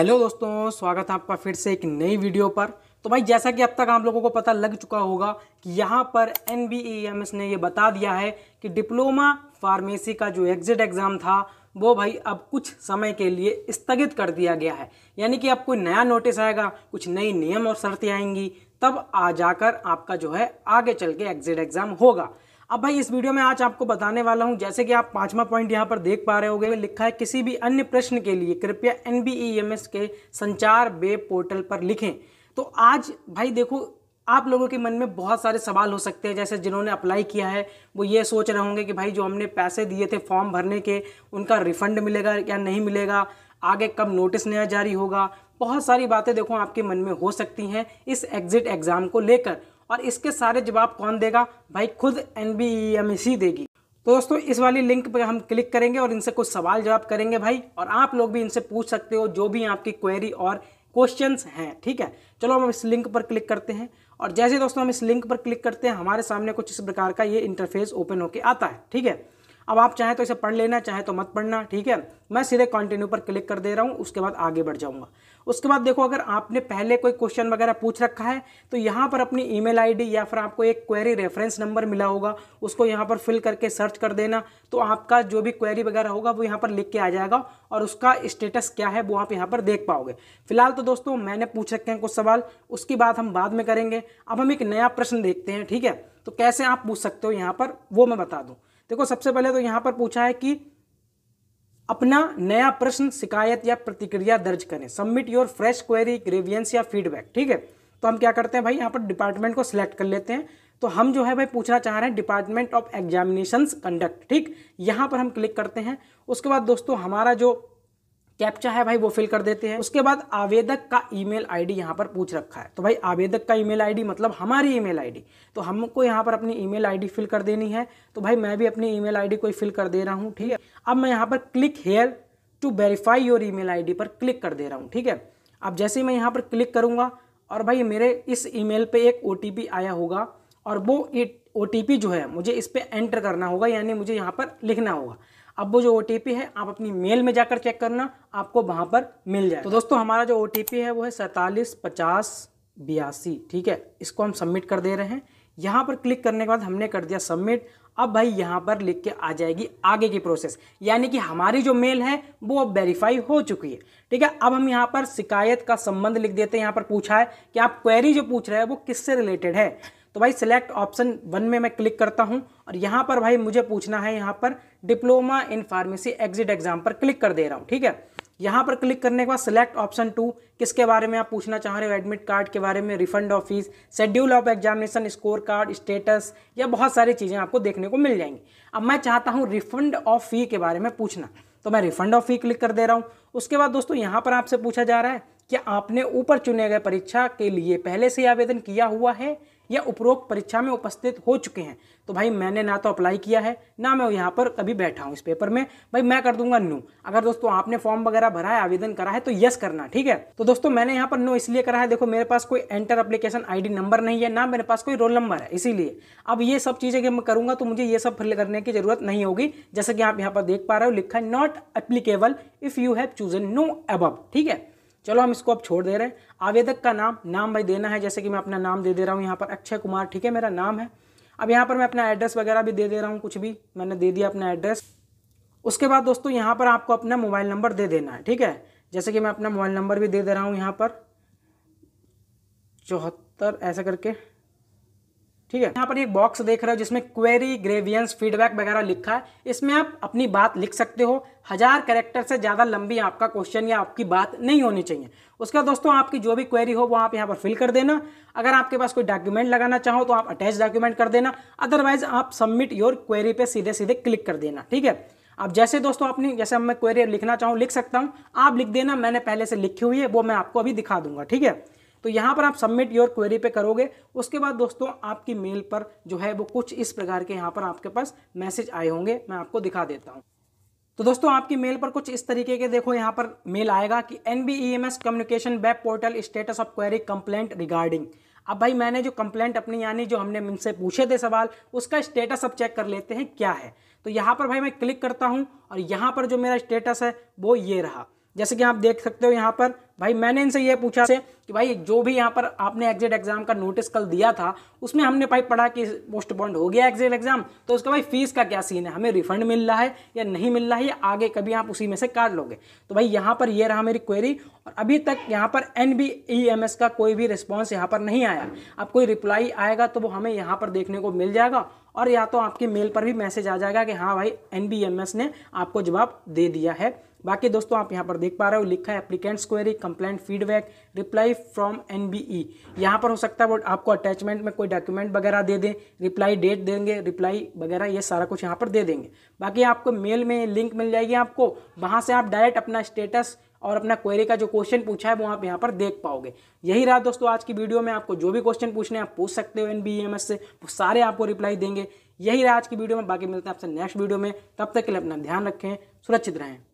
hello दोस्तों स्वागत है आपका फिर से एक नई वीडियो पर तो भाई जैसा कि अब तक आप लोगों को पता लग चुका होगा कि यहाँ पर एन ने ये बता दिया है कि डिप्लोमा फार्मेसी का जो एग्ज़िट एग्ज़ाम था वो भाई अब कुछ समय के लिए स्थगित कर दिया गया है यानी कि अब कोई नया नोटिस आएगा कुछ नई नियम और शर्तें आएंगी तब आ जाकर आपका जो है आगे चल के एग्ज़िट एग्ज़ाम होगा अब भाई इस वीडियो में आज आपको बताने वाला हूँ जैसे कि आप पांचवा पॉइंट यहाँ पर देख पा रहे हो लिखा है किसी भी अन्य प्रश्न के लिए कृपया एन e के संचार वेब पोर्टल पर लिखें तो आज भाई देखो आप लोगों के मन में बहुत सारे सवाल हो सकते हैं जैसे जिन्होंने अप्लाई किया है वो ये सोच रहे होंगे कि भाई जो हमने पैसे दिए थे फॉर्म भरने के उनका रिफंड मिलेगा या नहीं मिलेगा आगे कब नोटिस नया जारी होगा बहुत सारी बातें देखो आपके मन में हो सकती हैं इस एग्ज़िट एग्ज़ाम को लेकर और इसके सारे जवाब कौन देगा भाई खुद एन e e देगी तो दोस्तों इस वाली लिंक पर हम क्लिक करेंगे और इनसे कुछ सवाल जवाब करेंगे भाई और आप लोग भी इनसे पूछ सकते हो जो भी आपकी क्वेरी और क्वेश्चन हैं ठीक है चलो हम इस लिंक पर क्लिक करते हैं और जैसे दोस्तों हम इस लिंक पर क्लिक करते हैं हमारे सामने कुछ इस प्रकार का ये इंटरफेस ओपन होके आता है ठीक है अब आप चाहें तो इसे पढ़ लेना चाहे तो मत पढ़ना ठीक है मैं सीधे कंटिन्यू पर क्लिक कर दे रहा हूँ उसके बाद आगे बढ़ जाऊँगा उसके बाद देखो अगर आपने पहले कोई क्वेश्चन वगैरह पूछ रखा है तो यहाँ पर अपनी ईमेल आईडी या फिर आपको एक क्वेरी रेफरेंस नंबर मिला होगा उसको यहाँ पर फिल करके सर्च कर देना तो आपका जो भी क्वेरी वगैरह होगा वो यहाँ पर लिख के आ जाएगा और उसका स्टेटस क्या है वो आप यहाँ पर देख पाओगे फिलहाल तो दोस्तों मैंने पूछ रखे हैं कुछ सवाल उसकी बात हम बाद में करेंगे अब हम एक नया प्रश्न देखते हैं ठीक है तो कैसे आप पूछ सकते हो यहाँ पर वो मैं बता दूँ देखो सबसे पहले तो यहां पर पूछा है कि अपना नया प्रश्न शिकायत या प्रतिक्रिया दर्ज करें submit your fresh query grievance या फीडबैक ठीक है तो हम क्या करते हैं भाई यहाँ पर डिपार्टमेंट को सिलेक्ट कर लेते हैं तो हम जो है भाई पूछना चाह रहे हैं डिपार्टमेंट ऑफ एग्जामिनेशंस कंडक्ट ठीक यहाँ पर हम क्लिक करते हैं उसके बाद दोस्तों हमारा जो कैप्चा है भाई वो फिल कर देते हैं उसके बाद आवेदक का ईमेल आईडी यहाँ पर पूछ रखा है तो भाई आवेदक का ईमेल आईडी मतलब हमारी ईमेल आईडी तो हमको यहाँ पर अपनी ईमेल आईडी फिल कर देनी है तो भाई मैं भी अपनी ईमेल आईडी कोई फिल कर दे रहा हूँ ठीक है अब मैं यहाँ पर click here to verify your email ID पर क्लिक कर दे रहा हूँ ठीक है अब जैसे ही मैं यहाँ पर क्लिक करूँगा और भाई मेरे इस ईमेल पे एक ओ आया होगा और वो ओ जो है मुझे इस पर एंटर करना होगा यानी मुझे यहाँ पर लिखना होगा अब वो जो ओ है आप अपनी मेल में जाकर चेक करना आपको वहाँ पर मिल जाए तो दोस्तों हमारा जो ओ है वो है सैंतालीस पचास बयासी ठीक है इसको हम सबमिट कर दे रहे हैं यहाँ पर क्लिक करने के बाद हमने कर दिया सबमिट अब भाई यहाँ पर लिख के आ जाएगी आगे की प्रोसेस यानी कि हमारी जो मेल है वो अब वेरीफाई हो चुकी है ठीक है अब हम यहाँ पर शिकायत का संबंध लिख देते हैं यहाँ पर पूछा है कि आप क्वेरी जो पूछ रहे हैं वो किससे रिलेटेड है तो भाई सिलेक्ट ऑप्शन वन में मैं क्लिक करता हूँ और यहाँ पर भाई मुझे पूछना है यहाँ पर diploma in pharmacy exit exam पर क्लिक कर दे रहा हूँ ठीक है यहाँ पर क्लिक करने के बाद सिलेक्ट ऑप्शन टू किसके बारे में आप पूछना चाह रहे हो एडमिट कार्ड के बारे में refund office schedule of examination score card status या बहुत सारी चीज़ें आपको देखने को मिल जाएंगी अब मैं चाहता हूँ रिफंड ऑफ फी के बारे में पूछना तो मैं रिफंड ऑफ फी क्लिक कर दे रहा हूँ उसके बाद दोस्तों यहाँ पर आपसे पूछा जा रहा है कि आपने ऊपर चुने गए परीक्षा के लिए पहले से आवेदन किया हुआ है या उपरोक्त परीक्षा में उपस्थित हो चुके हैं तो भाई मैंने ना तो अप्लाई किया है ना मैं यहाँ पर कभी बैठा हूँ इस पेपर में भाई मैं कर दूंगा नो अगर दोस्तों आपने फॉर्म वगैरह भरा है आवेदन करा है तो यस करना ठीक है तो दोस्तों मैंने यहाँ पर नो इसलिए करा है देखो मेरे पास कोई एंटर अप्लीकेशन आई नंबर नहीं है ना मेरे पास कोई रोल नंबर है इसीलिए अब ये सब चीज़ें मैं करूँगा तो मुझे ये सब फिल करने की जरूरत नहीं होगी जैसे कि आप यहाँ पर देख पा रहे हो लिखा है not applicable if you have chosen no अब ठीक है चलो हम इसको अब छोड़ दे रहे हैं आवेदक का नाम नाम भाई देना है जैसे कि मैं अपना नाम दे दे रहा हूँ यहाँ पर अक्षय कुमार ठीक है मेरा नाम है अब यहाँ पर मैं अपना एड्रेस वगैरह भी दे दे रहा हूँ कुछ भी मैंने दे दिया अपना एड्रेस उसके बाद दोस्तों यहाँ पर आपको अपना मोबाइल नंबर दे देना है ठीक है जैसे कि मैं अपना मोबाइल नंबर भी दे दे रहा हूँ यहाँ पर चौहत्तर ऐसा करके ठीक है यहाँ पर एक बॉक्स देख रहे हो जिसमें क्वेरी ग्रेवियंस फीडबैक वगैरह लिखा है इसमें आप अपनी बात लिख सकते हो हजार कैरेक्टर से ज़्यादा लंबी आपका क्वेश्चन या आपकी बात नहीं होनी चाहिए उसके बाद दोस्तों आपकी जो भी क्वेरी हो वो आप यहाँ पर फिल कर देना अगर आपके पास कोई डॉक्यूमेंट लगाना चाहो तो आप अटैच डॉक्यूमेंट कर देना अदरवाइज आप सबमिट योर क्वेरी पे सीधे सीधे क्लिक कर देना ठीक है अब जैसे दोस्तों अपनी जैसे मैं क्वेरी लिखना चाहूँ लिख सकता हूँ आप लिख देना मैंने पहले से लिखी हुई है वो मैं आपको अभी दिखा दूंगा ठीक है तो यहाँ पर आप सबमिट योर क्वेरी पे करोगे उसके बाद दोस्तों आपकी मेल पर जो है वो कुछ इस प्रकार के यहाँ पर आपके पास मैसेज आए होंगे मैं आपको दिखा देता हूँ तो दोस्तों आपकी मेल पर कुछ इस तरीके के देखो यहाँ पर मेल आएगा कि N B E M S communication web portal status of query complaint regarding अब भाई मैंने जो कंप्लेंट अपनी यानी जो हमने मुझसे पूछे थे सवाल उसका स्टेटस अब चेक कर लेते हैं क्या है तो यहाँ पर भाई मैं क्लिक करता हूँ और यहाँ पर जो मेरा स्टेटस है वो ये रहा जैसे कि आप देख सकते हो यहाँ पर भाई मैंने इनसे ये पूछा से कि भाई जो भी यहाँ पर आपने एग्जिट एग्जाम का नोटिस कल दिया था उसमें हमने भाई पढ़ा कि पोस्ट बॉन्ड हो गया एग्जिट एग्जाम तो उसका भाई फीस का क्या सीन है हमें रिफंड मिल रहा है या नहीं मिल रहा है या आगे कभी आप उसी में से काट लोगे तो भाई यहाँ पर ये रहा मेरी क्वेरी और अभी तक यहाँ पर N B E M S का कोई भी रिस्पॉन्स यहाँ पर नहीं आया अब कोई रिप्लाई आएगा तो वो हमें यहाँ पर देखने को मिल जाएगा और या तो आपके मेल पर भी मैसेज आ जाएगा कि हाँ भाई एन बी एम एस ने आपको जवाब दे दिया है बाकी दोस्तों आप यहाँ पर देख पा रहे हो लिखा है applicants query complaint feedback reply from N B E यहाँ पर हो सकता है वो आपको अटैचमेंट में कोई डॉक्यूमेंट वगैरह दे दें रिप्लाई डेट देंगे रिप्लाई वगैरह ये सारा कुछ यहाँ पर दे देंगे बाकी आपको मेल में लिंक मिल जाएगी आपको वहाँ से आप डायरेक्ट अपना स्टेटस और अपना क्वेरी का जो क्वेश्चन पूछा है वो आप यहाँ पर देख पाओगे यही रहा दोस्तों आज की वीडियो में आपको जो भी क्वेश्चन पूछने आप पूछ सकते हो एन e, से वो सारे आपको रिप्लाई देंगे यही रहा आज की वीडियो में बाकी मिलते हैं आपसे नेक्स्ट वीडियो में तब तक के लिए अपना ध्यान रखें सुरक्षित रहें